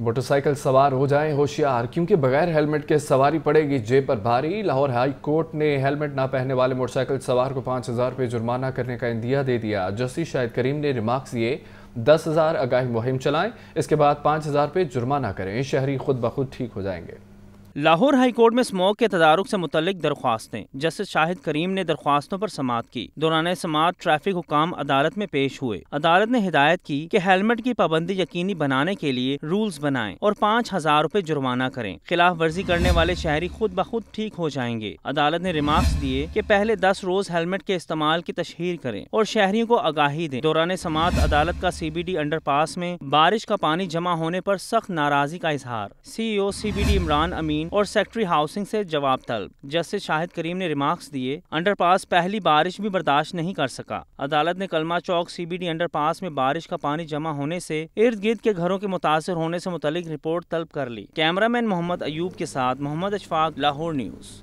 motorcycle सवार हो जाएं होशियार क्योंकि बगैर हेलमेट के सवारी पड़ेगी जेब पर भारी लाहौर हाई कोर्ट ने हेलमेट ना पहनने वाले मोटरसाइकिल सवार को पाँच हज़ार रुपये जुर्माना करने का इंदिया दे दिया जस्टिस शाहिद करीम ने रिमार्क्स दिए दस हज़ार आगाही मुहिम चलाएं इसके बाद पाँच हज़ार रुपये जुर्माना करें शहरी खुद ब खुद ठीक हो जाएंगे लाहौर हाईकोर्ट में स्मोक के तदारक से मुतलिक दरख्वास्तें जस्टिस शाहिद करीम ने दरख्वास्तों पर समात की दौरान समात ट्रैफिक हुकाम अदालत में पेश हुए अदालत ने हिदायत की कि हेलमेट की पाबंदी यकीनी बनाने के लिए रूल्स बनाएं और पाँच हजार रूपए जुर्माना करें खिलाफ वर्जी करने वाले शहरी खुद ब खुद ठीक हो जाएंगे अदालत ने रिमार्क दिए की पहले दस रोज हेलमेट के इस्तेमाल की तशहर करें और शहरियों को आगाही दें दौरान समात अदालत का C B D underpass में बारिश का पानी जमा होने आरोप सख्त नाराजगी का इजहार C O C B D Imran Amin जमीन और सेक्रेटरी हाउसिंग से जवाब तलब जस्टिस शाहिद करीम ने रिमार्क्स दिए अंडरपास पहली बारिश भी बर्दाश्त नहीं कर सका अदालत ने कलमा चौक सीबीडी अंडरपास में बारिश का पानी जमा होने से इर्द गिर्द के घरों के मुतासर होने से मुतलिक रिपोर्ट तलब कर ली कैमरामैन मोहम्मद अयूब के साथ मोहम्मद अशफाक लाहौर न्यूज़